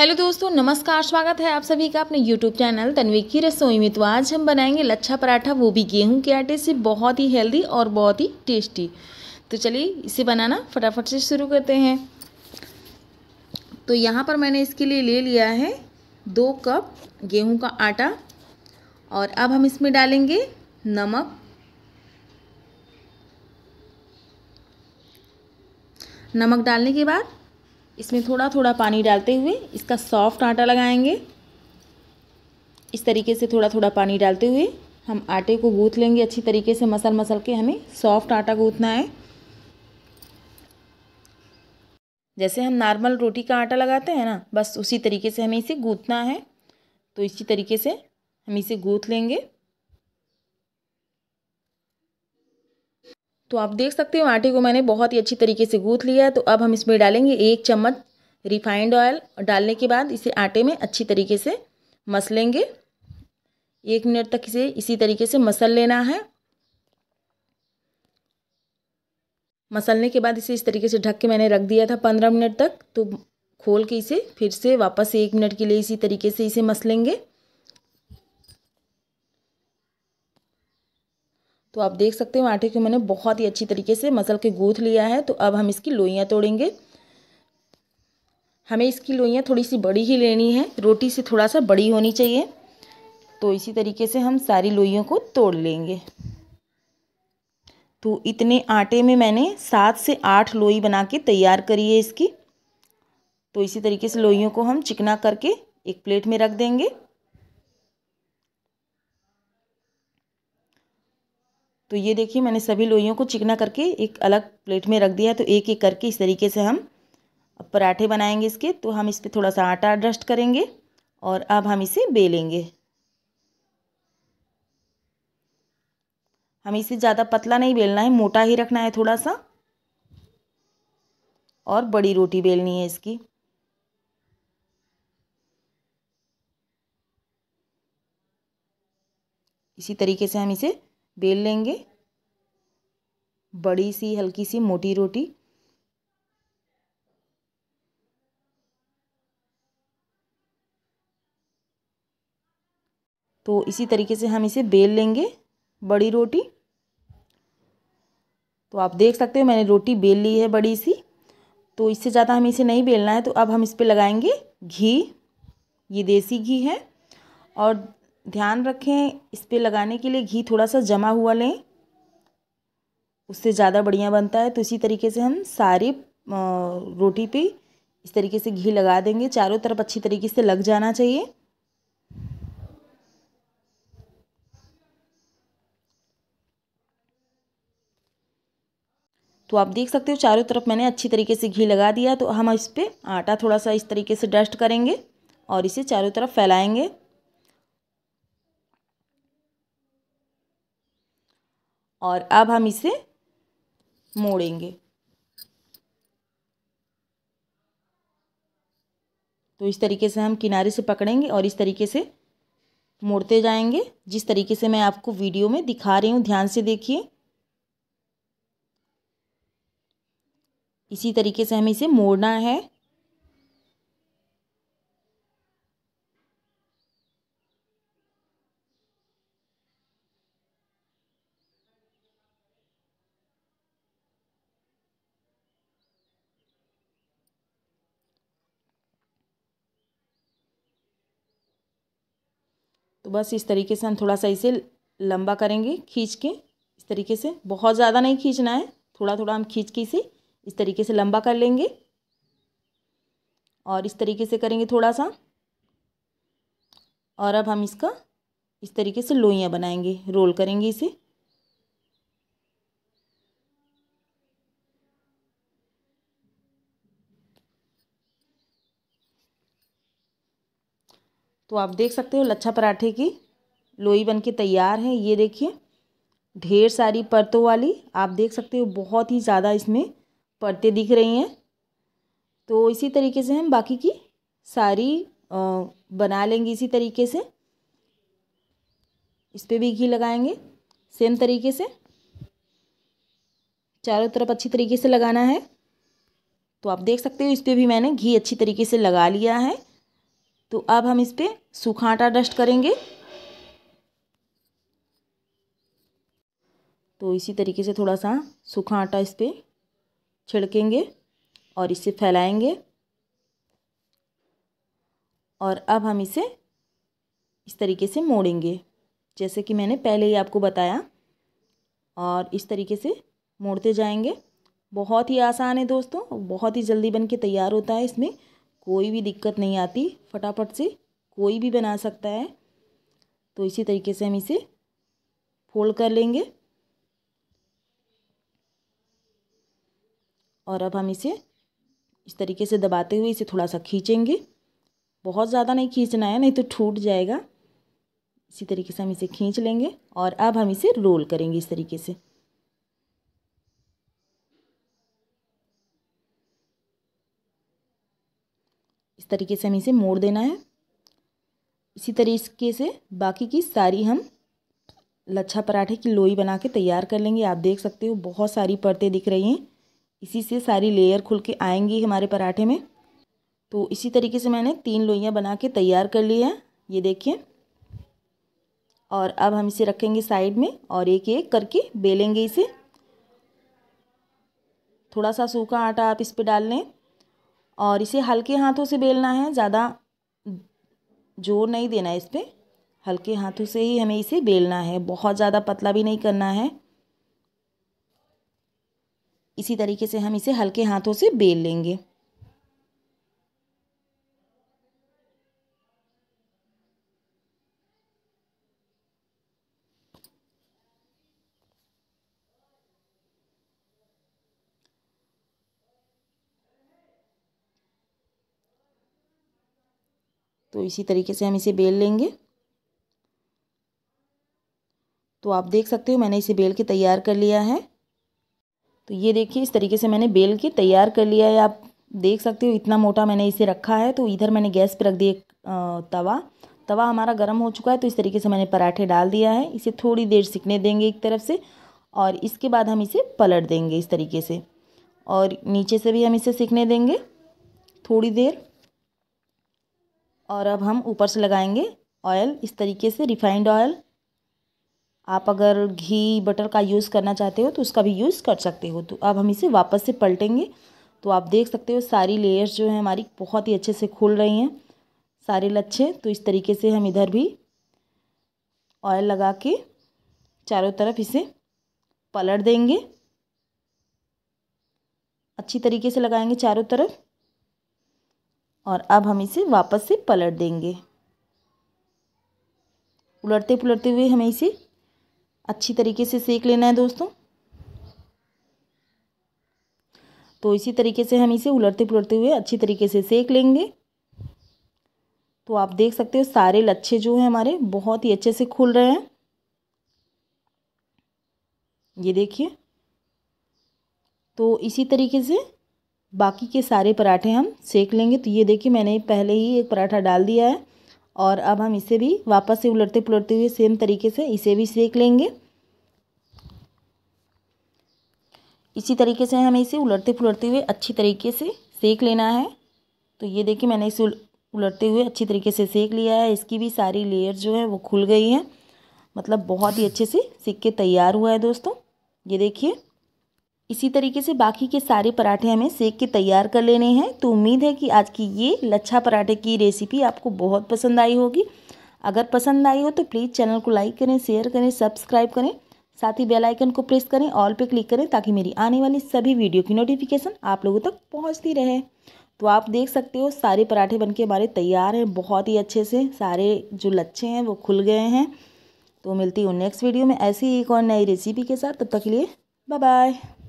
hello दोस्तों नमस्कार स्वागत है आप सभी का अपने यूट्यूब चैनल तनवी की रसोई में तो आज हम बनाएंगे लच्छा पराठा वो भी गेहूं के आटे से बहुत ही हेल्दी और बहुत ही टेस्टी तो चलिए इसे बनाना फटाफट से शुरू करते हैं तो यहाँ पर मैंने इसके लिए ले लिया है दो कप गेहूँ का आटा और अब हम इसमें डालेंगे नमक नमक डालने के बाद इसमें थोड़ा थोड़ा पानी डालते हुए इसका सॉफ्ट आटा लगाएंगे इस तरीके से थोड़ा थोड़ा पानी डालते हुए हम आटे को गूँथ लेंगे अच्छी तरीके से मसल मसल के हमें सॉफ्ट आटा गूँथना है जैसे हम नॉर्मल रोटी का आटा लगाते हैं ना बस उसी तरीके से हमें इसे गूँथना है तो इसी तरीके से हम इसे गूँथ लेंगे तो आप देख सकते हो आटे को मैंने बहुत ही अच्छी तरीके से गूँथ लिया है तो अब हम इसमें डालेंगे एक चम्मच रिफाइंड ऑयल और डालने के बाद इसे आटे में अच्छी तरीके से मस लेंगे एक मिनट तक इसे इसी तरीके से मसल लेना है मसलने के बाद इसे इस तरीके से ढक के मैंने रख दिया था पंद्रह मिनट तक तो खोल के इसे फिर से वापस एक मिनट के लिए इसी तरीके से इसे मसलेंगे तो आप देख सकते हो आटे को मैंने बहुत ही अच्छी तरीके से मसल के गूँथ लिया है तो अब हम इसकी लोइयाँ तोड़ेंगे हमें इसकी लोइयाँ थोड़ी सी बड़ी ही लेनी है रोटी से थोड़ा सा बड़ी होनी चाहिए तो इसी तरीके से हम सारी लोइयों को तोड़ लेंगे तो इतने आटे में मैंने सात से आठ लोई बना के तैयार करी है इसकी तो इसी तरीके से लोइयों को हम चिकना करके एक प्लेट में रख देंगे तो ये देखिए मैंने सभी लोइयों को चिकना करके एक अलग प्लेट में रख दिया है तो एक एक करके इस तरीके से हम पराठे बनाएंगे इसके तो हम इस पर थोड़ा सा आटा एडजस्ट करेंगे और अब हम इसे बेलेंगे हमें इसे ज़्यादा पतला नहीं बेलना है मोटा ही रखना है थोड़ा सा और बड़ी रोटी बेलनी है इसकी इसी तरीके से हम इसे बेल लेंगे बड़ी सी हल्की सी मोटी रोटी तो इसी तरीके से हम इसे बेल लेंगे बड़ी रोटी तो आप देख सकते हो मैंने रोटी बेल ली है बड़ी सी तो इससे ज़्यादा हमें इसे नहीं बेलना है तो अब हम इस पर लगाएंगे घी ये देसी घी है और ध्यान रखें इस पर लगाने के लिए घी थोड़ा सा जमा हुआ लें उससे ज़्यादा बढ़िया बनता है तो इसी तरीके से हम सारी रोटी पे इस तरीके से घी लगा देंगे चारों तरफ अच्छी तरीके से लग जाना चाहिए तो आप देख सकते हो चारों तरफ मैंने अच्छी तरीके से घी लगा दिया तो हम इस पर आटा थोड़ा सा इस तरीके से डस्ट करेंगे और इसे चारों तरफ फैलाएंगे और अब हम इसे मोड़ेंगे तो इस तरीके से हम किनारे से पकड़ेंगे और इस तरीके से मोड़ते जाएंगे जिस तरीके से मैं आपको वीडियो में दिखा रही हूँ ध्यान से देखिए इसी तरीके से हमें इसे मोड़ना है तो बस इस तरीके से हम थोड़ा सा इसे लंबा करेंगे खींच के इस तरीके से बहुत ज़्यादा नहीं खींचना है थोड़ा थोड़ा हम खींच के इसे इस तरीके से लंबा कर लेंगे और इस तरीके से करेंगे थोड़ा सा और अब हम इसका इस तरीके से लोइयाँ बनाएंगे रोल करेंगे इसे तो आप देख सकते हो लच्छा पराठे की लोई बन के तैयार है ये देखिए ढेर सारी परतों वाली आप देख सकते हो बहुत ही ज़्यादा इसमें परतें दिख रही हैं तो इसी तरीके से हम बाकी की सारी बना लेंगे इसी तरीके से इस पर भी घी लगाएंगे सेम तरीके से चारों तरफ अच्छी तरीके से लगाना है तो आप देख सकते हो इस पर भी मैंने घी अच्छी तरीके से लगा लिया है तो अब हम इस पर सूखा आटा डस्ट करेंगे तो इसी तरीके से थोड़ा सा सूखा आटा इस पर छिड़केंगे और इसे फैलाएंगे और अब हम इसे इस तरीके से मोड़ेंगे जैसे कि मैंने पहले ही आपको बताया और इस तरीके से मोड़ते जाएंगे बहुत ही आसान है दोस्तों बहुत ही जल्दी बन के तैयार होता है इसमें कोई भी दिक्कत नहीं आती फटाफट से कोई भी बना सकता है तो इसी तरीके से हम इसे फोल्ड कर लेंगे और अब हम इसे इस तरीके से दबाते हुए इसे थोड़ा सा खींचेंगे बहुत ज़्यादा नहीं खींचना है नहीं तो टूट जाएगा इसी तरीके से हम इसे खींच लेंगे और अब हम इसे रोल करेंगे इस तरीके से तरीके से हमें इसे मोड़ देना है इसी तरीके से बाकी की सारी हम लच्छा पराठे की लोई बना के तैयार कर लेंगे आप देख सकते हो बहुत सारी परतें दिख रही हैं इसी से सारी लेयर खुल के आएंगी हमारे पराठे में तो इसी तरीके से मैंने तीन लोइयाँ बना के तैयार कर ली है ये देखिए और अब हम इसे रखेंगे साइड में और एक एक करके बेलेंगे इसे थोड़ा सा सूखा आटा आप इस पर डाल लें और इसे हल्के हाथों से बेलना है ज़्यादा जोर नहीं देना है इस पर हल्के हाथों से ही हमें इसे बेलना है बहुत ज़्यादा पतला भी नहीं करना है इसी तरीके से हम इसे हल्के हाथों से बेल लेंगे तो इसी तरीके से हम इसे बेल लेंगे तो आप देख सकते हो मैंने इसे बेल के तैयार कर लिया है तो ये देखिए इस तरीके से मैंने बेल के तैयार कर लिया है आप देख सकते हो इतना मोटा मैंने इसे रखा है तो इधर मैंने गैस पर रख दिया तवा तवा हमारा गर्म हो चुका है तो इस तरीके से मैंने पराठे डाल दिया है इसे थोड़ी देर सिकने देंगे एक तरफ से और इसके बाद हम इसे पलट देंगे इस तरीके से और नीचे से भी हम इसे सिकने देंगे थोड़ी देर और अब हम ऊपर से लगाएंगे ऑयल इस तरीके से रिफाइंड ऑयल आप अगर घी बटर का यूज़ करना चाहते हो तो उसका भी यूज़ कर सकते हो तो अब हम इसे वापस से पलटेंगे तो आप देख सकते हो सारी लेयर्स जो है हमारी बहुत ही अच्छे से खुल रही हैं सारे लच्छे तो इस तरीके से हम इधर भी ऑयल लगा के चारों तरफ इसे पलट देंगे अच्छी तरीके से लगाएंगे चारों तरफ और अब हम इसे वापस से पलट देंगे उलटते पुलटते हुए हमें इसे अच्छी तरीके से सेक लेना है दोस्तों तो इसी तरीके से हम इसे उलटते पुलटते हुए अच्छी तरीके से सेक लेंगे तो आप देख सकते हो सारे लच्छे जो हैं हमारे बहुत ही अच्छे से खुल रहे हैं ये देखिए तो इसी तरीके से बाकी के सारे पराठे हम सेक लेंगे तो ये देखिए मैंने पहले ही एक पराठा डाल दिया है और अब हम इसे भी वापस से उलटते पुलटते हुए सेम तरीके से इसे भी सेक लेंगे इसी तरीके से हमें इसे उलटते पुलटते हुए अच्छी तरीके से सेक लेना है तो ये देखिए मैंने इसे उलटते हुए अच्छी तरीके से सेक लिया है इसकी भी सारी लेयर जो है वो खुल गई है मतलब बहुत ही अच्छे से सीख के तैयार हुआ है दोस्तों ये देखिए इसी तरीके से बाकी के सारे पराठे हमें सेक के तैयार कर लेने हैं तो उम्मीद है कि आज की ये लच्छा पराठे की रेसिपी आपको बहुत पसंद आई होगी अगर पसंद आई हो तो प्लीज़ चैनल को लाइक करें शेयर करें सब्सक्राइब करें साथ ही बेल आइकन को प्रेस करें ऑल पे क्लिक करें ताकि मेरी आने वाली सभी वीडियो की नोटिफिकेशन आप लोगों तक पहुंचती रहे तो आप देख सकते हो सारे पराठे बनके हमारे तैयार हैं बहुत ही अच्छे से सारे जो लच्छे हैं वो खुल गए हैं तो मिलती हूँ नेक्स्ट वीडियो में ऐसी एक और नई रेसिपी के साथ तब तक के लिए बाय बाय